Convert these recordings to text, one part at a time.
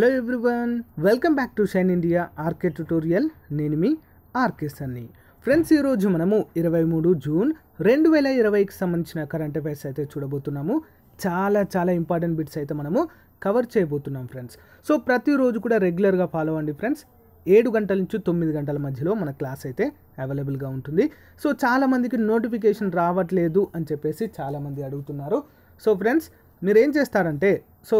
hello everyone welcome back to Shine India RK tutorial నేను మీ RK సన్ని friends ఈరోజు మనము ఇరవై మూడు జూన్ రెండు వేల ఇరవైకి సంబంధించిన కరెంట్ అఫైర్స్ అయితే చూడబోతున్నాము చాలా చాలా ఇంపార్టెంట్ బిట్స్ అయితే మనము కవర్ చేయబోతున్నాం ఫ్రెండ్స్ సో ప్రతిరోజు కూడా రెగ్యులర్గా ఫాలో అవ్వండి ఫ్రెండ్స్ ఏడు గంటల నుంచి తొమ్మిది గంటల మధ్యలో మన క్లాస్ అయితే అవైలబుల్గా ఉంటుంది సో చాలామందికి నోటిఫికేషన్ రావట్లేదు అని చెప్పేసి చాలామంది అడుగుతున్నారు సో ఫ్రెండ్స్ మీరు ఏం చేస్తారంటే సో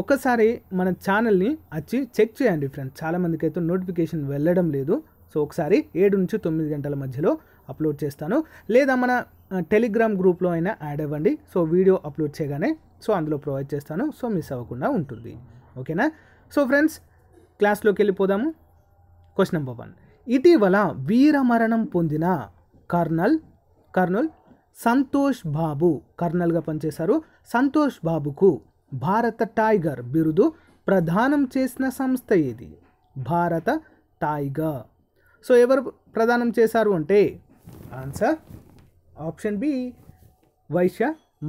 ఒక్కసారి మన ఛానల్ని వచ్చి చెక్ చేయండి ఫ్రెండ్స్ చాలామందికి అయితే నోటిఫికేషన్ వెళ్ళడం లేదు సో ఒకసారి ఏడు నుంచి తొమ్మిది గంటల మధ్యలో అప్లోడ్ చేస్తాను లేదా మన టెలిగ్రామ్ గ్రూప్లో అయినా యాడ్ అవ్వండి సో వీడియో అప్లోడ్ చేయగానే సో అందులో ప్రొవైడ్ చేస్తాను సో మిస్ అవ్వకుండా ఉంటుంది ఓకేనా సో ఫ్రెండ్స్ క్లాస్లోకి వెళ్ళిపోదాము క్వశ్చన్ నెంబర్ వన్ ఇటీవల వీరమరణం పొందిన కర్నల్ కర్నూల్ సంతోష్ బాబు కర్నల్గా పనిచేశారు సంతోష్ బాబుకు భారత టైగర్ బిరుదు ప్రదానం చేసిన సంస్థ ఏది భారత టైగర్ సో ఎవరు ప్రదానం చేశారు అంటే answer option B Vaishya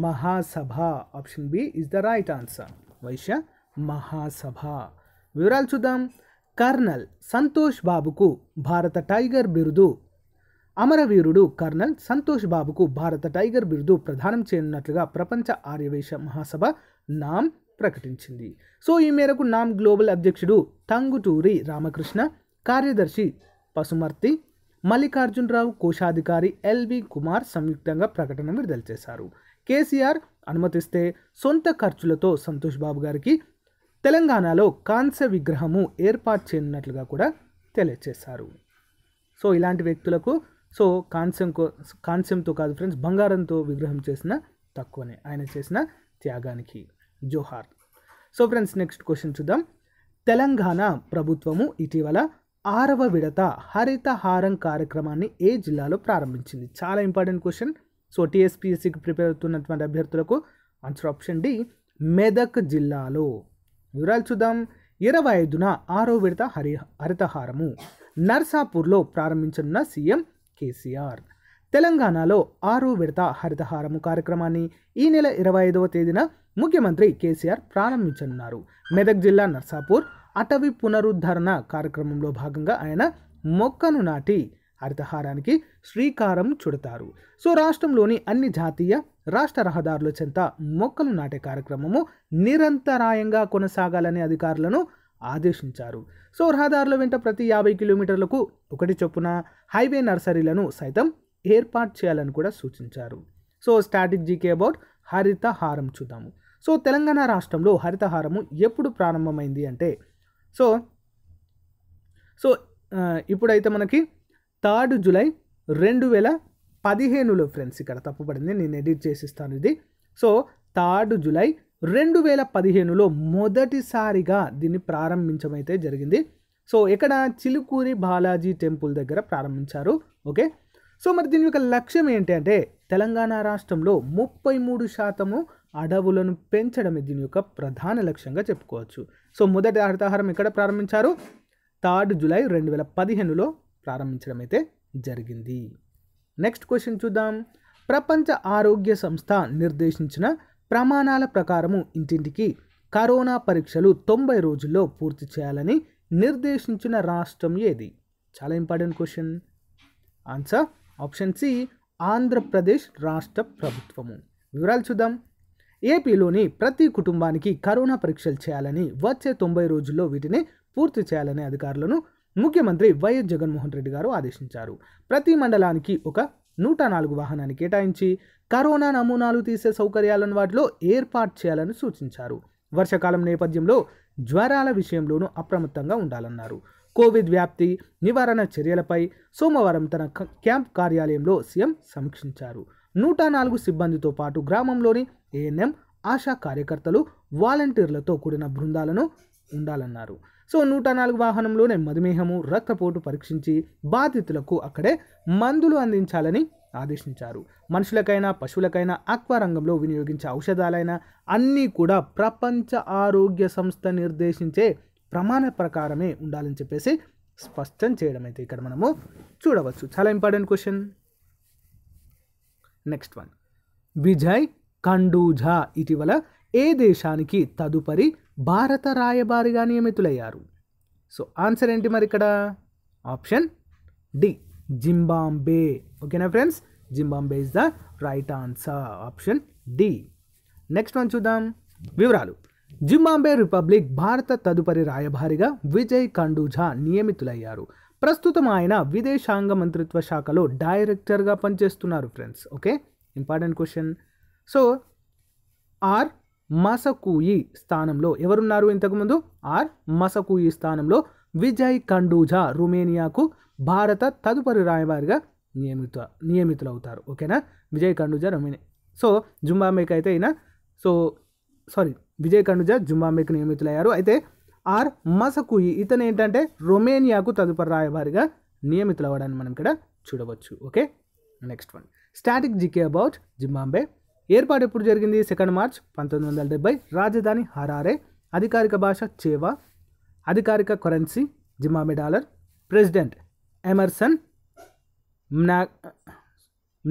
Mahasabha option B is the right answer Vaishya Mahasabha వివరాలు చూద్దాం కర్నల్ సంతోష్ బాబుకు భారత టైగర్ బిరుదు అమరవీరుడు కర్నల్ సంతోష్ బాబుకు భారత టైగర్ బిరుదు ప్రదానం చేయనున్నట్లుగా ప్రపంచ ఆర్యవేశ మహాసభ నామ్ ప్రకటించింది సో ఈ మేరకు నామ్ గ్లోబల్ అధ్యక్షుడు తంగుటూరి రామకృష్ణ కార్యదర్శి పసుమర్తి మల్లికార్జునరావు కోశాధికారి ఎల్వి కుమార్ సంయుక్తంగా ప్రకటన విడుదల చేశారు కేసీఆర్ అనుమతిస్తే సొంత ఖర్చులతో సంతోష్ బాబు గారికి తెలంగాణలో కాంస్య విగ్రహము ఏర్పాటు చేయనున్నట్లుగా కూడా తెలియజేశారు సో ఇలాంటి వ్యక్తులకు సో కాంస్యం కాంస్యంతో కాదు ఫ్రెండ్స్ బంగారంతో విగ్రహం చేసిన తక్కువనే ఆయన చేసిన త్యాగానికి జోహార్ సో ఫ్రెండ్స్ నెక్స్ట్ క్వశ్చన్ చూద్దాం తెలంగాణ ప్రభుత్వము ఇటీవల ఆరవ విడత హరితహారం కార్యక్రమాన్ని ఏ జిల్లాలో ప్రారంభించింది చాలా ఇంపార్టెంట్ క్వశ్చన్ సో టీఎస్పీఎస్సీకి ప్రిపేర్ అవుతున్నటువంటి అభ్యర్థులకు ఆన్సర్ ఆప్షన్ డి మెదక్ జిల్లాలో వివరాలు చూద్దాం ఇరవై ఐదున ఆరో విడత హరి హరితహారము నర్సాపూర్లో ప్రారంభించనున్న సీఎం కేసీఆర్ తెలంగాణలో ఆరో విడత హరితహారము కార్యక్రమాన్ని ఈ నెల ఇరవై ఐదవ తేదీన ముఖ్యమంత్రి కేసీఆర్ ప్రారంభించనున్నారు మెదక్ జిల్లా నర్సాపూర్ అటవీ పునరుద్ధరణ కార్యక్రమంలో భాగంగా ఆయన మొక్కను నాటి హరితహారానికి శ్రీకారం చుడతారు సో రాష్ట్రంలోని అన్ని జాతీయ రాష్ట్ర రహదారుల చెంత మొక్కలు నాటే కార్యక్రమము నిరంతరాయంగా కొనసాగాలని అధికారులను ఆదేశించారు సో రహదారుల వెంట ప్రతి యాభై కిలోమీటర్లకు ఒకటి చొప్పున హైవే నర్సరీలను సైతం ఏర్పాటు చేయాలని కూడా సూచించారు సో స్టాటిక్ అబౌట్ హరితహారం చూద్దాము సో తెలంగాణ రాష్ట్రంలో హరితహారము ఎప్పుడు ప్రారంభమైంది అంటే సో సో ఇప్పుడైతే మనకి థర్డ్ జూలై రెండు వేల పదిహేనులో ఫ్రెండ్స్ ఇక్కడ తప్పుపడింది నేను ఎడిట్ చేసిస్తాను ఇది సో థర్డ్ జూలై రెండు వేల పదిహేనులో మొదటిసారిగా దీన్ని ప్రారంభించమైతే జరిగింది సో ఇక్కడ చిలుకూరి బాలాజీ టెంపుల్ దగ్గర ప్రారంభించారు ఓకే సో మరి దీని యొక్క లక్ష్యం ఏంటి అంటే తెలంగాణ రాష్ట్రంలో ముప్పై మూడు శాతము అడవులను పెంచడమే దీని యొక్క ప్రధాన లక్ష్యంగా చెప్పుకోవచ్చు సో మొదటి హరితహారం ఎక్కడ ప్రారంభించారు థర్డ్ జూలై రెండు వేల పదిహేనులో ప్రారంభించడం అయితే జరిగింది నెక్స్ట్ క్వశ్చన్ చూద్దాం ప్రపంచ ఆరోగ్య సంస్థ నిర్దేశించిన ప్రమాణాల ప్రకారము ఇంటింటికి కరోనా పరీక్షలు తొంభై రోజుల్లో పూర్తి చేయాలని నిర్దేశించిన రాష్ట్రం ఏది చాలా important question answer option C Andhra Pradesh రాష్ట్ర ప్రభుత్వము వివరాలు చూద్దాం ఏపీలోని ప్రతి కుటుంబానికి కరోనా పరీక్షలు చేయాలని వచ్చే తొంభై రోజుల్లో వీటిని పూర్తి చేయాలని అధికారులను ముఖ్యమంత్రి వైఎస్ జగన్మోహన్ రెడ్డి గారు ఆదేశించారు ప్రతి మండలానికి ఒక నూట నాలుగు వాహనాన్ని కేటాయించి కరోనా నమూనాలు తీసే సౌకర్యాలను వాటిలో ఏర్పాటు చేయాలని సూచించారు వర్షాకాలం నేపథ్యంలో జ్వరాల విషయంలోనూ అప్రమత్తంగా ఉండాలన్నారు కోవిడ్ వ్యాప్తి నివారణ చర్యలపై సోమవారం తన క్యాంప్ కార్యాలయంలో సీఎం సమీక్షించారు నూట నాలుగు సిబ్బందితో పాటు గ్రామంలోని ఏఎన్ఎం ఆశా కార్యకర్తలు వాలంటీర్లతో కూడిన బృందాలను ఉండాలన్నారు సో నూట నాలుగు వాహనంలోనే మధుమేహము రక్తపోటు పరీక్షించి బాధితులకు అక్కడే మందులు అందించాలని ఆదేశించారు మనుషులకైనా పశువులకైనా ఆక్వా రంగంలో వినియోగించే ఔషధాలైనా అన్నీ కూడా ప్రపంచ ఆరోగ్య సంస్థ నిర్దేశించే ప్రమాణ ప్రకారమే ఉండాలని చెప్పేసి స్పష్టం చేయడం అయితే ఇక్కడ మనము చూడవచ్చు చాలా important question next one Vijay Khanduja ఇటీవల ఏ దేశానికి తదుపరి భారత రాయబారిగా నియమితులయ్యారు సో ఆన్సర్ ఏంటి మరి ఇక్కడ ఆప్షన్ డి జింబాంబే ఓకేనా friends Zimbabwe is the right answer option D next one చూద్దాం వివరాలు జింబాంబే రిపబ్లిక్ భారత తదుపరి రాయబారిగా విజయ్ కండూజా నియమితులయ్యారు ప్రస్తుతం ఆయన విదేశాంగ మంత్రిత్వ శాఖలో డైరెక్టర్గా పనిచేస్తున్నారు friends okay important question so R Masakui స్థానంలో ఎవరున్నారు ఇంతకుముందు ఆర్ మసకూయి స్థానంలో విజయ్ కండూజా రుమేనియాకు భారత తదుపరి రాయబారిగా నియమిత నియమితులవుతారు ఓకేనా విజయ్ కండూజా రుమేనియా సో జుంబాంబేకి అయితే అయినా సో సారీ విజయ్ కండూజా జుంబాంబేకి నియమితులయ్యారు అయితే ఆర్ మసకుయి ఇతను ఏంటంటే రొమేనియాకు తదుపరి రాయబారిగా అవ్వడాన్ని మనం ఇక్కడ చూడవచ్చు okay next one static GK about Zimbabwe ఏర్పాటు ఎప్పుడు జరిగింది సెకండ్ మార్చ్ పంతొమ్మిది వందల డెబ్బై రాజధాని హరారే అధికారిక భాష చేవా అధికారిక currency Zimbabwe dollar president Emerson మ్నా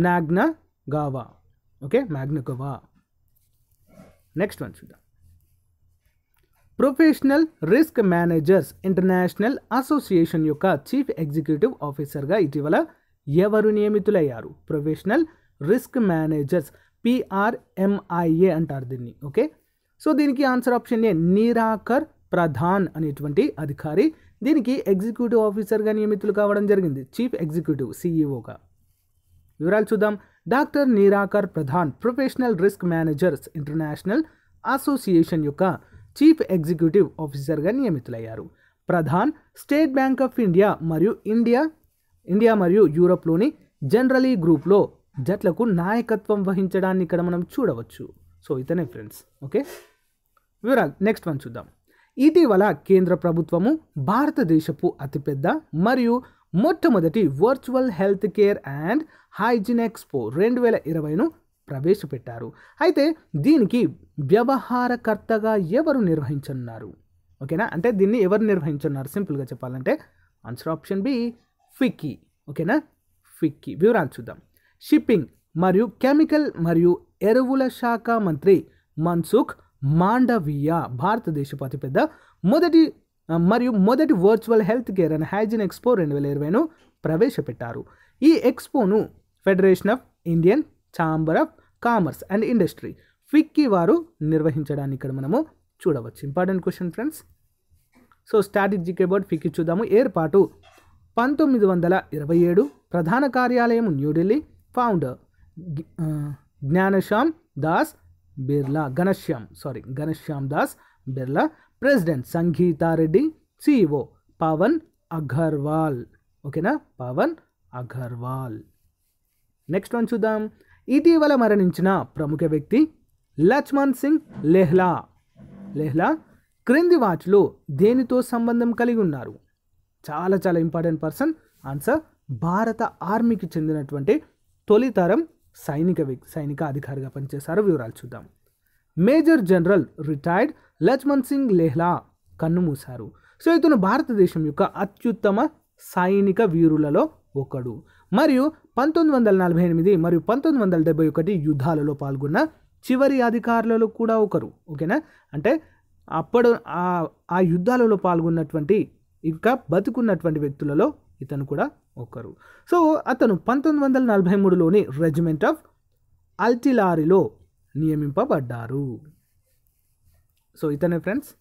Mnangagwa okay Mnangagwa next one చూద్దాం professional risk managers international association యొక్క చీఫ్ ఎగ్జిక్యూటివ్ ఆఫీసర్గా ఇటీవల ఎవరు నియమితులయ్యారు ప్రొఫెషనల్ రిస్క్ మేనేజర్స్ పిఆర్ఎంఐఏ అంటారు దీన్ని ఓకే సో దీనికి answer option A Nirakar Pradhan అనేటువంటి అధికారి దీనికి ఎగ్జిక్యూటివ్ ఆఫీసర్గా నియమితులు కావడం జరిగింది చీఫ్ ఎగ్జిక్యూటివ్ సిఈఓగా వివరాలు చూద్దాం doctor Nirakar Pradhan professional risk managers international association యొక్క చీఫ్ ఎగ్జిక్యూటివ్ ఆఫీసర్గా నియమితులయ్యారు Pradhan State Bank of India మరియు ఇండియా ఇండియా మరియు యూరప్లోని జనరలీ గ్రూప్లో జట్లకు నాయకత్వం వహించడాన్ని ఇక్కడ మనం చూడవచ్చు సో ఇతనే ఫ్రెండ్స్ ఓకే వివరాలు నెక్స్ట్ వన్ చూద్దాం ఇటీవల కేంద్ర ప్రభుత్వము భారతదేశపు అతిపెద్ద మరియు మొట్టమొదటి virtual health care and hygiene expo రెండు వేల ఇరవైను ప్రవేశపెట్టారు అయితే దీనికి వ్యవహారకర్తగా ఎవరు నిర్వహించనున్నారు ఓకేనా అంటే దీన్ని ఎవరు నిర్వహించున్నారు సింపుల్గా చెప్పాలంటే ఆన్సర్ ఆప్షన్ బి ఫిక్కీ ఓకేనా ఫిక్కీ వివరాలు చూద్దాం షిప్పింగ్ మరియు కెమికల్ మరియు ఎరువుల శాఖ మంత్రి మన్సుఖ్ మాండవీయ భారతదేశ అతిపెద్ద మొదటి మరియు మొదటి virtual health care and hygiene expo రెండు వేల ఇరవైను ప్రవేశపెట్టారు ఈ ఎక్స్పోను federation of Indian chamber of commerce and industry FICCI వారు నిర్వహించడాన్ని ఇక్కడ మనము చూడవచ్చు important question friends so strategic about FICCI చూద్దాము ఏర్పాటు పంతొమ్మిది వందల ఇరవై ఏడు ప్రధాన కార్యాలయం New Delhi founder Gyanshyam Das Birla Ghanshyam sorry Ghanshyam Das Birla president Sangita Reddy CEO Pavan Agarwal ఓకేనా పవన్ అగర్వాల్ నెక్స్ట్ వన్ చూద్దాం ఇటీవల మరణించిన ప్రముఖ వ్యక్తి లక్ష్మణ్ సింగ్ లెహ్లా లెహ్లా క్రింది వాటిలో దేనితో సంబంధం కలిగి ఉన్నారు చాలా చాలా ఇంపార్టెంట్ పర్సన్ ఆన్సర్ భారత ఆర్మీకి చెందినటువంటి తొలితరం సైనిక వ్యక్తి సైనిక అధికారిగా పనిచేశారు వివరాలు చూద్దాం major general retired Lakshman Singh Lehl కన్నుమూశారు సో ఇతను భారతదేశం యొక్క అత్యుత్తమ సైనిక వీరులలో ఒకడు మరియు పంతొమ్మిది వందల నలభై ఎనిమిది మరియు పంతొమ్మిది వందల డెబ్బై ఒకటి యుద్ధాలలో పాల్గొన్న చివరి అధికారులలో కూడా ఒకరు ఓకేనా అంటే అప్పుడు ఆ యుద్ధాలలో పాల్గొన్నటువంటి ఇంకా బతుకున్నటువంటి వ్యక్తులలో ఇతను కూడా ఒకరు సో అతను పంతొమ్మిది వందల నలభై మూడులోని రెజిమెంట్ ఆఫ్ అల్టిలారీలో నియమింపబడ్డారు సో ఇతనే ఫ్రెండ్స్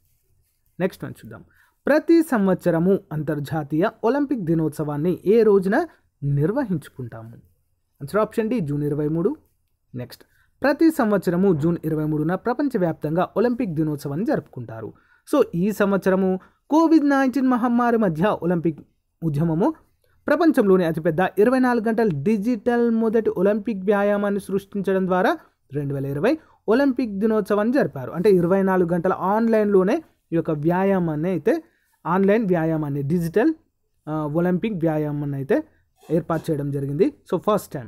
నెక్స్ట్ వన్ చూద్దాం ప్రతి సంవత్సరము అంతర్జాతీయ ఒలింపిక్ దినోత్సవాన్ని ఏ రోజున నిర్వహించుకుంటాము ఆన్సర్ ఆప్షన్ డి జూన్ ఇరవై మూడు నెక్స్ట్ ప్రతి సంవత్సరము జూన్ ఇరవై మూడున ప్రపంచవ్యాప్తంగా ఒలింపిక్ దినోత్సవాన్ని జరుపుకుంటారు సో ఈ సంవత్సరము కోవిడ్ నైన్టీన్ మహమ్మారి మధ్య ఒలింపిక్ ఉద్యమము ప్రపంచంలోని అతిపెద్ద ఇరవై నాలుగు గంటల డిజిటల్ మొదటి ఒలింపిక్ వ్యాయామాన్ని సృష్టించడం ద్వారా రెండు వేల ఇరవై ఒలింపిక్ దినోత్సవాన్ని జరిపారు అంటే ఇరవై నాలుగు గంటల ఆన్లైన్లోనే ఈ యొక్క వ్యాయామాన్ని అయితే ఆన్లైన్ వ్యాయామాన్ని డిజిటల్ ఒలింపిక్ వ్యాయామాన్ని అయితే ఏర్పాటు చేయడం జరిగింది సో ఫస్ట్ టైం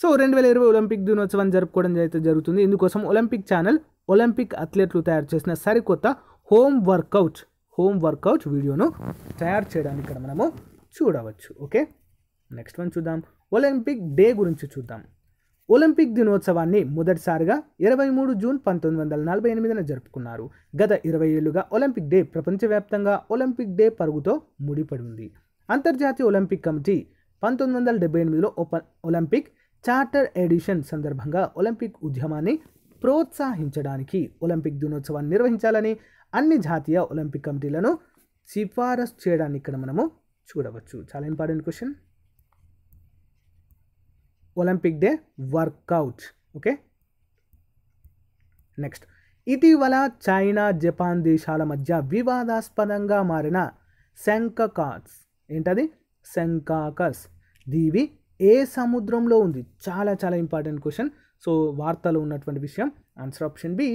సో రెండు వేల ఇరవై ఒలింపిక్ దినోత్సవం జరుపుకోవడం అయితే జరుగుతుంది ఇందుకోసం ఒలింపిక్ ఛానల్ ఒలింపిక్ అథ్లెట్లు తయారు చేసిన సరికొత్త హోమ్ వర్కౌట్ హోమ్ వర్కౌట్ వీడియోను తయారు చేయడానికి ఇక్కడ మనము చూడవచ్చు ఓకే నెక్స్ట్ వన్ చూద్దాం ఒలింపిక్ డే గురించి చూద్దాం ఒలింపిక్ దినోత్సవాన్ని మొదటిసారిగా ఇరవై మూడు జూన్ పంతొమ్మిది వందల నలభై ఎనిమిదిన జరుపుకున్నారు గత ఇరవై ఏళ్లుగా ఒలింపిక్ డే ప్రపంచవ్యాప్తంగా ఒలింపిక్ డే పరుగుతో ముడిపడి ఉంది అంతర్జాతీయ ఒలింపిక్ కమిటీ పంతొమ్మిది వందల డెబ్బై ఎనిమిదిలో ఓపెన్ ఒలింపిక్ చార్టర్ ఎడిషన్ సందర్భంగా ఒలింపిక్ ఉద్యమాన్ని ప్రోత్సహించడానికి ఒలింపిక్ దినోత్సవాన్ని నిర్వహించాలని అన్ని జాతీయ ఒలింపిక్ కమిటీలను సిఫారసు చేయడాన్ని ఇక్కడ మనము చూడవచ్చు చాలా important question Olympic day workout okay next ఇటీవల చైనా జపాన్ దేశాల మధ్య వివాదాస్పదంగా మారిన శంకకాట్స్ ఏంటది శంకాకస్ దీవి ఏ సముద్రంలో ఉంది చాలా చాలా ఇంపార్టెంట్ క్వశ్చన్ సో వార్తలో ఉన్నటువంటి విషయం ఆన్సర్ ఆప్షన్ బి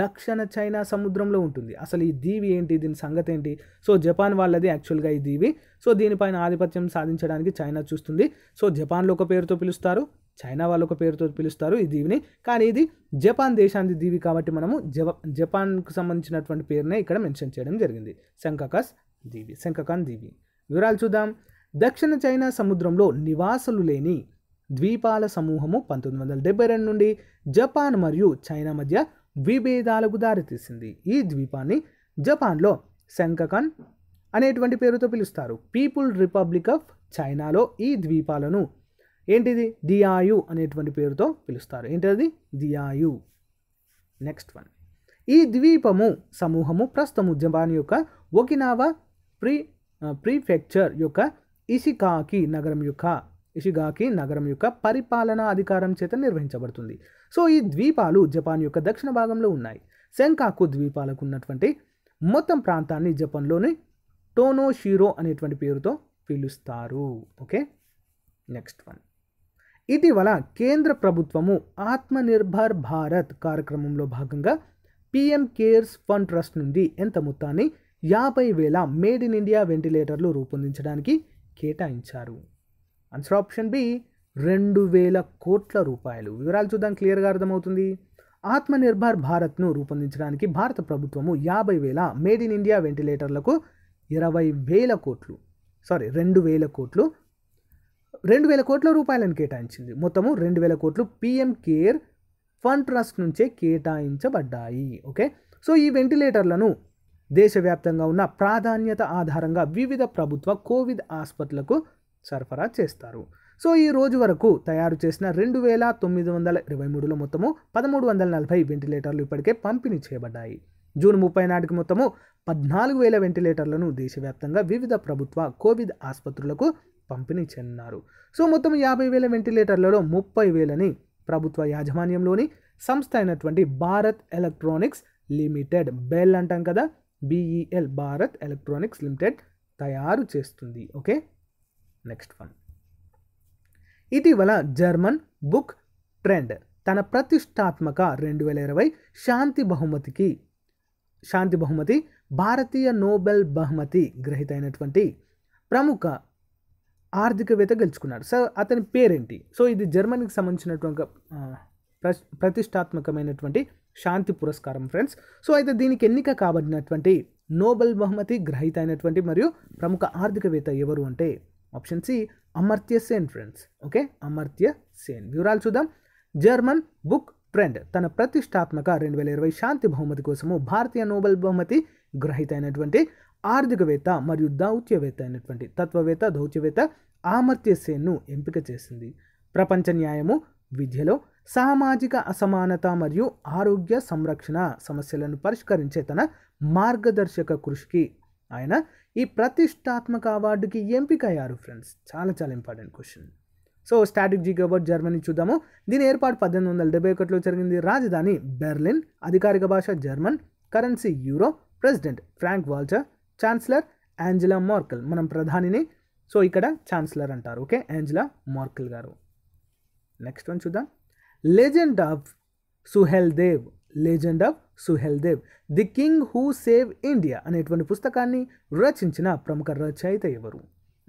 దక్షిణ చైనా సముద్రంలో ఉంటుంది అసలు ఈ దీవి ఏంటి దీని సంగతి ఏంటి సో జపాన్ వాళ్ళది యాక్చువల్గా ఈ దీవి సో దీనిపైన ఆధిపత్యం సాధించడానికి చైనా చూస్తుంది సో జపాన్లో ఒక పేరుతో పిలుస్తారు చైనా వాళ్ళు ఒక పేరుతో పిలుస్తారు ఈ దీవిని కానీ ఇది జపాన్ దేశానికి దీవి కాబట్టి మనము జప జపాన్కు సంబంధించినటువంటి పేరునే ఇక్కడ మెన్షన్ చేయడం జరిగింది శంఖకాస్ దీవి శంఖకాన్ దీవి వివరాలు చూద్దాం దక్షిణ చైనా సముద్రంలో నివాసులు లేని ద్వీపాల సమూహము పంతొమ్మిది వందల డెబ్బై రెండు నుండి జపాన్ మరియు చైనా మధ్య విభేదాలకు దారితీసింది ఈ ద్వీపాన్ని జపాన్లో శంకకన్ అనేటువంటి పేరుతో పిలుస్తారు పీపుల్ రిపబ్లిక్ ఆఫ్ చైనాలో ఈ ద్వీపాలను ఏంటిది దియాయు అనేటువంటి పేరుతో పిలుస్తారు ఏంటది దియాయు నెక్స్ట్ వన్ ఈ ద్వీపము సమూహము ప్రస్తుతము జపాన్ యొక్క ఒకినావా ప్రీ ప్రీఫెక్చర్ యొక్క ఇసికాకి నగరం యొక్క ఇషిగాకి నగరం యొక్క పరిపాలనా అధికారం చేత నిర్వహించబడుతుంది సో ఈ ద్వీపాలు జపాన్ యొక్క దక్షిణ భాగంలో ఉన్నాయి సెంకాకు ద్వీపాలకు ఉన్నటువంటి మొత్తం ప్రాంతాన్ని జపాన్లోని టోనో షీరో అనేటువంటి పేరుతో పిలుస్తారు ఓకే నెక్స్ట్ వన్ ఇటీవల కేంద్ర ప్రభుత్వము ఆత్మనిర్భర్ భారత్ కార్యక్రమంలో భాగంగా పిఎం కేర్స్ ఫండ్ ట్రస్ట్ నుండి ఎంత మొత్తాన్ని యాభై వేల మేడ్ ఇన్ ఇండియా వెంటిలేటర్లు రూపొందించడానికి కేటాయించారు ఆన్సర్ ఆప్షన్ బి రెండు వేల కోట్ల రూపాయలు వివరాలు చూద్దాం క్లియర్గా అర్థమవుతుంది ఆత్మనిర్భర్ భారత్ను రూపొందించడానికి భారత ప్రభుత్వము యాభై వేల మేడ్ ఇన్ ఇండియా వెంటిలేటర్లకు ఇరవై వేల కోట్లు సారీ రెండు వేల కోట్లు రెండు వేల కోట్ల రూపాయలను కేటాయించింది మొత్తము రెండు వేల కోట్లు పిఎం కేర్ ఫండ్ ట్రస్ట్ నుంచే కేటాయించబడ్డాయి ఓకే సో ఈ వెంటిలేటర్లను దేశవ్యాప్తంగా ఉన్న ప్రాధాన్యత ఆధారంగా వివిధ ప్రభుత్వ కోవిడ్ ఆసుపత్రులకు సరఫరా చేస్తారు సో ఈ రోజు వరకు తయారు చేసిన రెండు వేల తొమ్మిది వందల ఇరవై మూడులో మొత్తము పదమూడు వందల నలభై వెంటిలేటర్లు ఇప్పటికే పంపిణీ చేయబడ్డాయి జూన్ ముప్పై నాటికి మొత్తము పద్నాలుగు వేల వెంటిలేటర్లను దేశవ్యాప్తంగా వివిధ ప్రభుత్వ కోవిడ్ ఆసుపత్రులకు పంపిణీ చెందినారు సో మొత్తం యాభై వేల వెంటిలేటర్లలో ముప్పై వేలని ప్రభుత్వ యాజమాన్యంలోని సంస్థ అయినటువంటి భారత్ ఎలక్ట్రానిక్స్ లిమిటెడ్ బెల్ అంటాం కదా బిఈఎల్ భారత్ ఎలక్ట్రానిక్స్ లిమిటెడ్ తయారు చేస్తుంది ఓకే నెక్స్ట్ వన్ ఇటీవల జర్మన్ బుక్ ట్రెండ్ తన ప్రతిష్టాత్మక రెండు వేల ఇరవై శాంతి బహుమతికి శాంతి బహుమతి భారతీయ నోబెల్ బహుమతి గ్రహీత అయినటువంటి ప్రముఖ ఆర్థికవేత్త గెలుచుకున్నాడు సో అతని పేరేంటి సో ఇది జర్మనీకి సంబంధించినటువంటి ప్రతిష్టాత్మకమైనటువంటి శాంతి పురస్కారం ఫ్రెండ్స్ సో అయితే దీనికి ఎన్నిక కాబడినటువంటి నోబెల్ బహుమతి గ్రహీత అయినటువంటి మరియు ప్రముఖ ఆర్థికవేత్త ఎవరు అంటే option C Amartya Sen friends okay Amartya Sen వివరాలు చూద్దాం జర్మన్ బుక్ ట్రెండ్ తన ప్రతిష్టాత్మక రెండు వేల ఇరవై శాంతి బహుమతి కోసము భారతీయ నోబెల్ బహుమతి గ్రహీత అయినటువంటి ఆర్థికవేత్త మరియు దౌత్యవేత్త అయినటువంటి తత్వవేత్త దౌత్యవేత్త ఆమర్త్య సేన్ను ఎంపిక చేసింది ప్రపంచ న్యాయము విద్యలో సామాజిక అసమానత మరియు ఆరోగ్య సంరక్షణ సమస్యలను పరిష్కరించే తన మార్గదర్శక కృషికి ఆయన ఈ ప్రతిష్టాత్మక అవార్డుకి ఎంపిక అయ్యారు ఫ్రెండ్స్ చాలా చాలా important question so strategic award Germany చూద్దాము దీని ఏర్పాటు పద్దెనిమిది వందల డెబ్బై ఒకటిలో జరిగింది రాజధాని బెర్లిన్ అధికారిక భాష German currency euro president Frank Walter chancellor Angela Merkel మనం ప్రధానిని సో ఇక్కడ ఛాన్సలర్ అంటారు ఓకే యాంజిలా మార్కల్ గారు నెక్స్ట్ వన్ చూద్దాం of Suhel Dev legend of Suheldev the king who save India అనేటువంటి పుస్తకాన్ని రచించిన ప్రముఖ రచయిత ఎవరు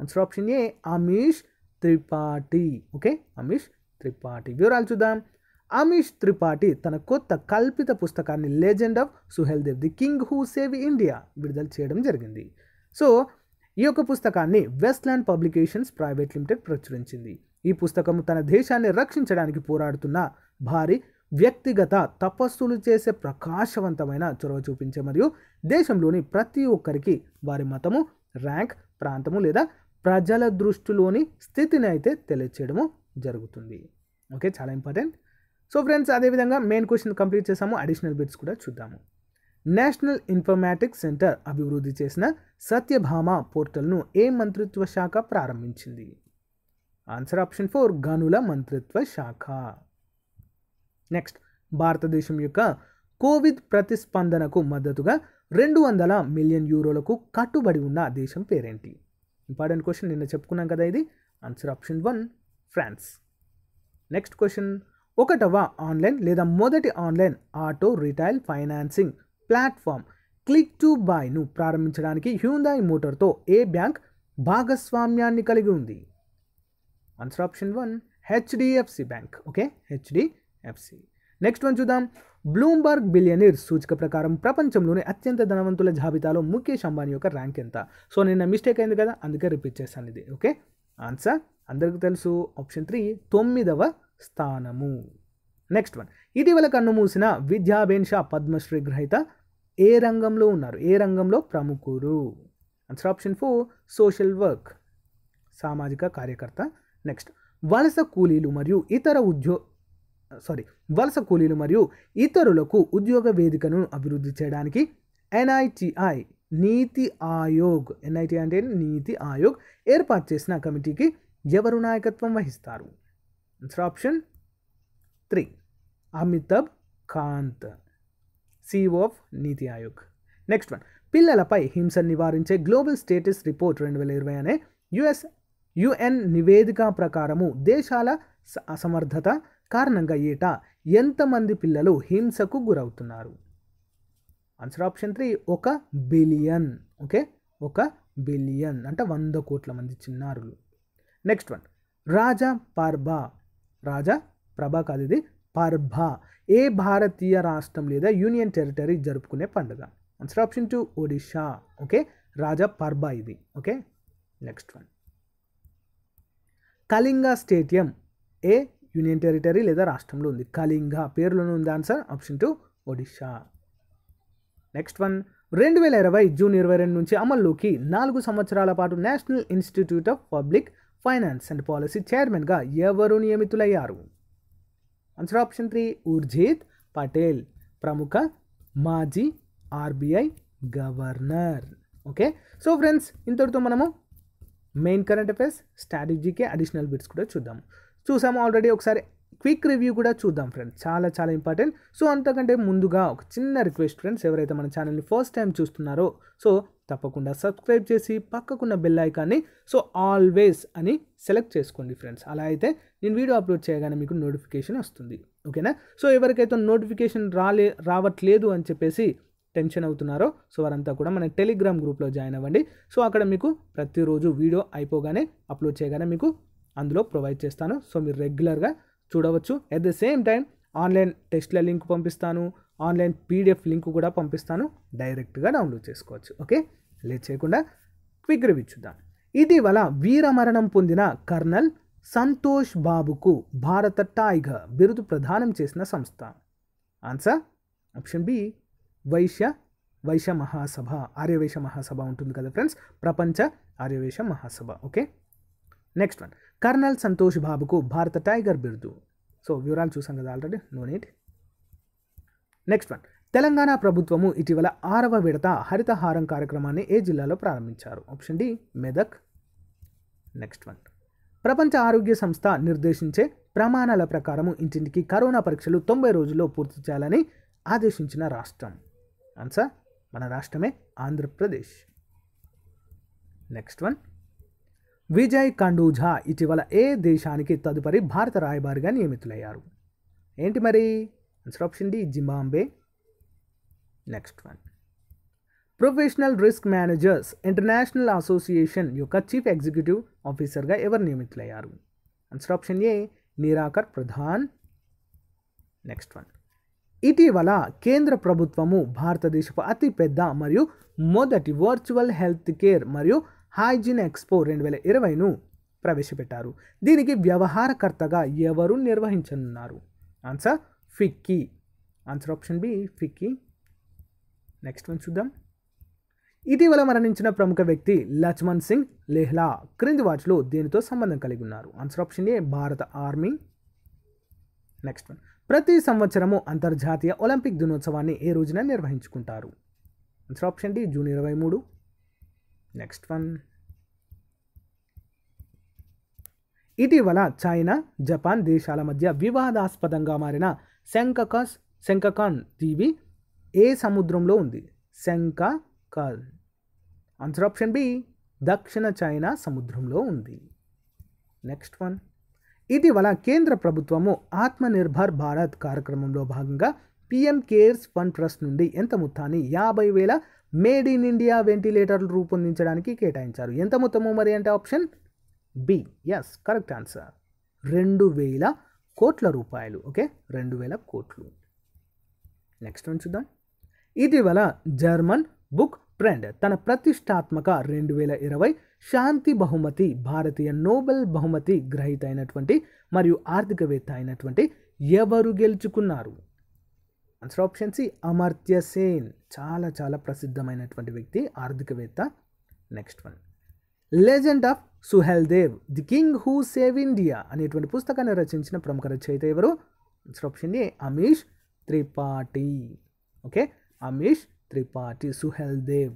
answer option A Amish Tripathi okay Amish Tripathi వివరాలు చూద్దాం అమీష్ త్రిపాఠి తన కొత్త కల్పిత పుస్తకాన్ని legend of Dev the king who save India విడుదల చేయడం జరిగింది సో ఈ యొక్క పుస్తకాన్ని వెస్ట్ల్యాండ్ పబ్లికేషన్స్ ప్రైవేట్ లిమిటెడ్ ప్రచురించింది ఈ పుస్తకం తన దేశాన్ని రక్షించడానికి పోరాడుతున్న భారీ వ్యక్తిగత తపస్సులు చేసే ప్రకాశవంతమైన చొరవ చూపించే మరియు దేశంలోని ప్రతి ఒక్కరికి వారి మతము ర్యాంక్ ప్రాంతము లేదా ప్రజల దృష్టిలోని స్థితిని అయితే తెలియచేయడము జరుగుతుంది ఓకే చాలా ఇంపార్టెంట్ సో ఫ్రెండ్స్ అదేవిధంగా మెయిన్ క్వశ్చన్ కంప్లీట్ చేసాము అడిషనల్ బిట్స్ కూడా చూద్దాము నేషనల్ ఇన్ఫర్మాటిక్స్ సెంటర్ అభివృద్ధి చేసిన సత్యభామ పోర్టల్ను ఏ మంత్రిత్వ శాఖ ప్రారంభించింది ఆన్సర్ ఆప్షన్ ఫోర్ గనుల మంత్రిత్వ శాఖ నెక్స్ట్ భారతదేశం యొక్క కోవిడ్ ప్రతిస్పందనకు మద్దతుగా రెండు వందల మిలియన్ యూరోలకు కట్టుబడి ఉన్న దేశం పేరేంటి ఇంపార్టెంట్ క్వశ్చన్ నిన్న చెప్పుకున్నాం కదా ఇది answer option one France next question ఒకటవ ఆన్లైన్ లేదా మొదటి online auto retail financing platform click to బాయ్ను ప్రారంభించడానికి హ్యూందాయ్ మోటార్తో ఏ బ్యాంక్ భాగస్వామ్యాన్ని కలిగి ఉంది answer option one HDFC bank okay HDFC next one చూద్దాం బ్లూంబర్గ్ బిలియనీర్ సూచిక ప్రకారం ప్రపంచంలోనే అత్యంత ధనవంతుల జాబితాలో ముఖేష్ అంబానీ యొక్క ర్యాంక్ ఎంత సో నిన్న మిస్టేక్ అయింది కదా అందుకే రిపీట్ చేశాను ఇది ఓకే ఆన్సర్ అందరికీ తెలుసు ఆప్షన్ త్రీ తొమ్మిదవ స్థానము నెక్స్ట్ వన్ ఇటీవల కన్నుమూసిన విద్యాబేన్ షా పద్మశ్రీ గ్రహీత ఏ రంగంలో ఉన్నారు ఏ రంగంలో ప్రముఖురు answer option four social work సామాజిక కార్యకర్త నెక్స్ట్ వలస కూలీలు మరియు ఇతర ఉద్యో సారీ వలస కూలీలు మరియు ఇతరులకు ఉద్యోగ వేదికను అభివృద్ధి చేయడానికి ఎన్ఐటిఐ నీతి ఆయోగ్ ఎన్ఐటి అంటే నీతి ఆయోగ్ ఏర్పాటు చేసిన కమిటీకి ఎవరు నాయకత్వం వహిస్తారు answer option three Amitabh Kant CEO of e NITI Aayog next one పిల్లలపై హింసను నివారించే గ్లోబల్ స్టేటస్ రిపోర్ట్ రెండు వేల ఇరవై అనే యుఎస్ యుఎన్ నివేదిక ప్రకారము దేశాల అసమర్థత కారణంగా ఏటా ఎంతమంది పిల్లలు హింసకు గురవుతున్నారు ఆన్సర్ ఆప్షన్ త్రీ ఒక బిలియన్ ఓకే ఒక బిలియన్ అంటే వంద కోట్ల మంది చిన్నారులు నెక్స్ట్ వన్ రాజా పర్భా రాజా ప్రభా కాదు ఇది పర్భా ఏ భారతీయ రాష్ట్రం లేదా యూనియన్ టెరిటరీ జరుపుకునే పండుగ answer option two Odisha okay Raja Parba ఇది okay next one Kalinga stadium ఏ యూనియన్ టెరిటరీ లేదా రాష్ట్రంలో ఉంది కళింగ పేరులోనే ఉంది answer option two Odisha next one రెండు వేల ఇరవై జూన్ ఇరవై రెండు నుంచి అమల్లోకి నాలుగు సంవత్సరాల పాటు national institute of public finance and policy చైర్మన్గా ఎవరు నియమితులయ్యారు answer option three Urjit Patel ప్రముఖ మాజీ RBI governor okay so friends ఇంతటితో మనము మెయిన్ కరెంట్ అఫేర్స్ స్ట్రాటజీకే అడిషనల్ బిట్స్ కూడా చూద్దాం చూసాము ఆల్రెడీ ఒకసారి క్విక్ రివ్యూ కూడా చూద్దాం ఫ్రెండ్స్ చాలా చాలా ఇంపార్టెంట్ సో అంతకంటే ముందుగా ఒక చిన్న రిక్వెస్ట్ ఫ్రెండ్స్ ఎవరైతే మన ఛానల్ని ఫస్ట్ టైం చూస్తున్నారో సో తప్పకుండా సబ్స్క్రైబ్ చేసి పక్కకున్న బెల్ ఐకాన్ని సో ఆల్వేస్ అని సెలెక్ట్ చేసుకోండి ఫ్రెండ్స్ అలా అయితే నేను వీడియో అప్లోడ్ చేయగానే మీకు నోటిఫికేషన్ వస్తుంది ఓకేనా సో ఎవరికైతే నోటిఫికేషన్ రాలే రావట్లేదు అని చెప్పేసి టెన్షన్ అవుతున్నారో సో వారంతా కూడా మన టెలిగ్రామ్ గ్రూప్లో జాయిన్ అవ్వండి సో అక్కడ మీకు ప్రతిరోజు వీడియో అయిపోగానే అప్లోడ్ చేయగానే మీకు అందులో ప్రొవైడ్ చేస్తాను సో మీరు రెగ్యులర్గా చూడవచ్చు at the same time online టెస్ట్ల లింక్ పంపిస్తాను ఆన్లైన్ పీడిఎఫ్ లింక్ కూడా పంపిస్తాను డైరెక్ట్గా డౌన్లోడ్ చేసుకోవచ్చు ఓకే లేట్ చేయకుండా క్విక్ రివ్యూ చూద్దాం ఇటీవల వీరమరణం పొందిన కర్నల్ సంతోష్ బాబుకు భారత టాయిగా బిరుదు ప్రదానం చేసిన సంస్థ answer option B Vaishya Vaishya Mahasabha Aryavaisya Mahasabha ఉంటుంది కదా ఫ్రెండ్స్ ప్రపంచ Aryavaisya Mahasabha okay next one colonel Santosh బాబుకు భారత టైగర్ బిరుదు సో వివరాలు చూసాం కదా already no need next one Telangana ప్రభుత్వము ఇటీవల ఆరవ విడత హరితహారం కార్యక్రమాన్ని ఏ జిల్లాలో ప్రారంభించారు option D Medak next one ప్రపంచ ఆరోగ్య సంస్థ నిర్దేశించే ప్రమాణాల ప్రకారము ఇంటింటికి కరోనా పరీక్షలు తొంభై రోజుల్లో పూర్తి చేయాలని ఆదేశించిన రాష్ట్రం ఆన్సర్ మన రాష్ట్రమే ఆంధ్రప్రదేశ్ నెక్స్ట్ వన్ విజయకాండోజా ఇటివలా ఏ దేశానికి తదుపరి భారత రాయబారిగా నియమితులయ్యారు ఏంటి మరి answer option D Zimbabwe next one professional risk managers international association యొక్క చీఫ్ ఎగ్జిక్యూటివ్ ఆఫీసర్ గా ఎవర నియమితులయ్యారు answer option A Nirakar Pradhan next one ఇటీవల కేంద్ర ప్రభుత్వము భారతదేశపు అతిపెద్ద మరియు మొదటి వర్చువల్ హెల్త్ కేర్ మరియు హైజీన్ ఎక్స్పో రెండు వేల ఇరవైను ప్రవేశపెట్టారు దీనికి వ్యవహారకర్తగా ఎవరు నిర్వహించనున్నారు answer FICCI answer option B FICCI next one చూద్దాం ఇటీవల మరణించిన ప్రముఖ వ్యక్తి లక్ష్మణ్ సింగ్ లెహ్లా క్రింది వాటిలో దీనితో సంబంధం కలిగి ఉన్నారు ఆన్సర్ ఆప్షన్ ఏ భారత ఆర్మీ నెక్స్ట్ వన్ ప్రతి సంవత్సరము అంతర్జాతీయ ఒలింపిక్ దినోత్సవాన్ని ఏ రోజున నిర్వహించుకుంటారు ఆన్సర్ ఆప్షన్ డి జూన్ ఇరవై మూడు నెక్స్ట్ వన్ ఇటీవల చైనా జపాన్ దేశాల మధ్య వివాదాస్పదంగా మారిన శంకకాస్ శంకకాన్ దీవి ఏ సముద్రంలో ఉంది శంకకాల్ ఆన్సర్ ఆప్షన్ బి దక్షిణ చైనా సముద్రంలో ఉంది నెక్స్ట్ వన్ ఇటీవల కేంద్ర ప్రభుత్వము ఆత్మనిర్భర్ భారత్ కార్యక్రమంలో భాగంగా పీఎం కేర్స్ ఫండ్ ట్రస్ట్ నుండి ఎంత మొత్తాన్ని యాభై వేల మేడ్ ఇన్ ఇండియా వెంటిలేటర్లు రూపొందించడానికి కేటాయించారు ఎంత మొత్తము మరి అంటే option B yes correct answer రెండు వేల కోట్ల రూపాయలు ఓకే రెండు వేల కోట్లు నెక్స్ట్ వన్ చూద్దాం ఇటీవల జర్మన్ బుక్ ట్రెండ్ తన ప్రతిష్టాత్మక రెండు వేల ఇరవై శాంతి బహుమతి భారతీయ నోబెల్ బహుమతి గ్రహీత అయినటువంటి మరియు ఆర్థికవేత్త అయినటువంటి ఎవరు గెలుచుకున్నారు answer option C Amartya Sen చాలా చాలా ప్రసిద్ధమైనటువంటి వ్యక్తి ఆర్థికవేత్త next one legend of Suhel Dev the king who save India అనేటువంటి పుస్తకాన్ని రచించిన ప్రముఖ రచయిత ఎవరు answer option A Amish Tripathi okay Amish Tripathi Suhel Dev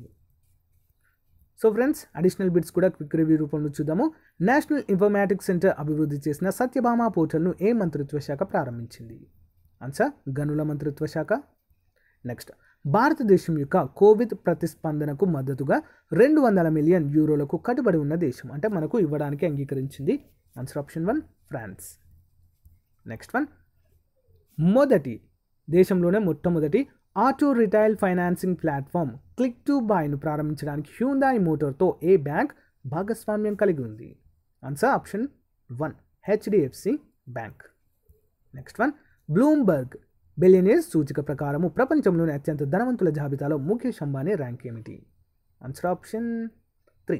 so friends additional bits కూడా క్విక్ రివ్యూ రూపంలో చూద్దాము నేషనల్ ఇన్ఫర్మేటిక్స్ సెంటర్ అభివృద్ధి చేసిన సత్యభామ పోర్టల్ను ఏ మంత్రిత్వ శాఖ ప్రారంభించింది ఆన్సర్ గనుల మంత్రిత్వ శాఖ నెక్స్ట్ భారతదేశం యొక్క కోవిడ్ ప్రతిస్పందనకు మద్దతుగా రెండు వందల మిలియన్ యూరోలకు కట్టుబడి ఉన్న దేశం అంటే మనకు ఇవ్వడానికి అంగీకరించింది answer option one France next one మొదటి దేశంలోనే మొట్టమొదటి auto retail financing platform click to బాయ్ను ప్రారంభించడానికి హ్యూందాయ్ మోటార్తో ఏ బ్యాంక్ భాగస్వామ్యం కలిగి ఉంది answer option one HDFC bank next one Bloomberg billionaire సూచిక ప్రకారము ప్రపంచంలోని అత్యంత ధనవంతుల జాబితాలో ముఖేష్ అంబానీ ర్యాంక్ ఏమిటి ఆన్సర్ ఆప్షన్ త్రీ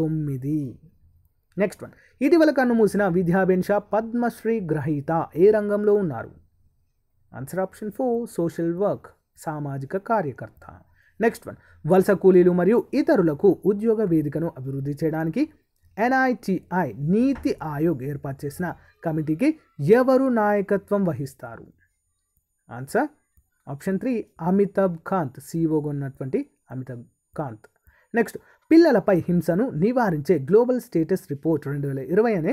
తొమ్మిది నెక్స్ట్ వన్ ఇటీవల కన్నుమూసిన విద్యాబెన్షా పద్మశ్రీ గ్రహీత ఏ రంగంలో ఉన్నారు answer option four social work సామాజిక కార్యకర్త నెక్స్ట్ వన్ వలస కూలీలు మరియు ఇతరులకు ఉద్యోగ వేదికను అభివృద్ధి చేయడానికి ఎన్ఐటిఐ నీతి ఆయోగ్ ఏర్పాటు చేసిన కమిటీకి ఎవరు నాయకత్వం వహిస్తారు answer option three Amitabh Kant సిఓగా ఉన్నటువంటి e అమితాబ్ కాంత్ నెక్స్ట్ పిల్లలపై హింసను నివారించే గ్లోబల్ స్టేటస్ రిపోర్ట్ రెండు వేల ఇరవై అనే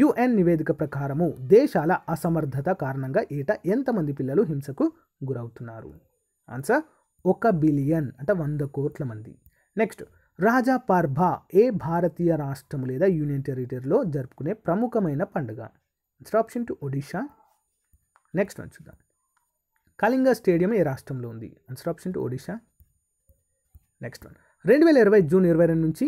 యుఎన్ నివేదిక ప్రకారము దేశాల అసమర్థత కారణంగా ఏటా ఎంతమంది పిల్లలు హింసకు గురవుతున్నారు ఆన్సర్ ఒక బిలియన్ అంటే వంద కోట్ల మంది నెక్స్ట్ రాజా పార్భా ఏ భారతీయ రాష్ట్రం లేదా యూనియన్ టెరిటరీలో జరుపుకునే ప్రముఖమైన పండుగ answer option two Odisha next one చూద్దాం కళింగ స్టేడియం ఏ రాష్ట్రంలో ఉంది answer option two Odisha next one రెండు వేల ఇరవై జూన్ ఇరవై రెండు నుంచి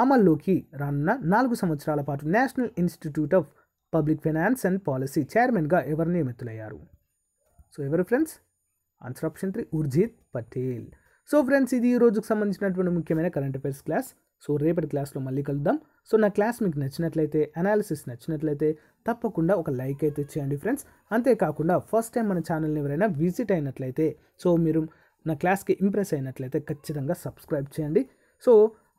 అమల్లోకి రానున్న నాలుగు సంవత్సరాల పాటు national institute of public finance and policy చైర్మన్గా ఎవరు నియమితులయ్యారు సో ఎవరు friends answer option three Urjit Patel so friends ఇది ఈ రోజుకు సంబంధించినటువంటి ముఖ్యమైన కరెంట్ అఫైర్స్ క్లాస్ సో రేపటి క్లాస్లో మళ్ళీ కలుద్దాం సో నా క్లాస్ మీకు నచ్చినట్లయితే అనాలిసిస్ నచ్చినట్లయితే తప్పకుండా ఒక లైక్ అయితే చేయండి ఫ్రెండ్స్ అంతేకాకుండా ఫస్ట్ టైం మన ఛానల్ని ఎవరైనా విజిట్ అయినట్లయితే సో మీరు నా క్లాస్కి ఇంప్రెస్ అయినట్లయితే ఖచ్చితంగా సబ్స్క్రైబ్ చేయండి సో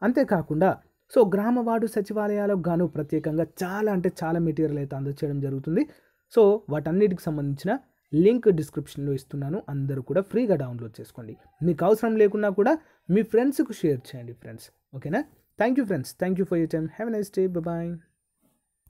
అంతేకాకుండా సో గ్రామ వార్డు సచివాలయాలకు గాను ప్రత్యేకంగా చాలా అంటే చాలా మెటీరియల్ అయితే అందచేయడం జరుగుతుంది సో వాటన్నిటికి సంబంధించిన లింక్ డిస్క్రిప్షన్లో ఇస్తున్నాను అందరూ కూడా ఫ్రీగా డౌన్లోడ్ చేసుకోండి మీకు అవసరం లేకున్నా కూడా మీ ఫ్రెండ్స్కు షేర్ చేయండి ఫ్రెండ్స్ ఓకేనా thank you friends thank you for your time have nice day bye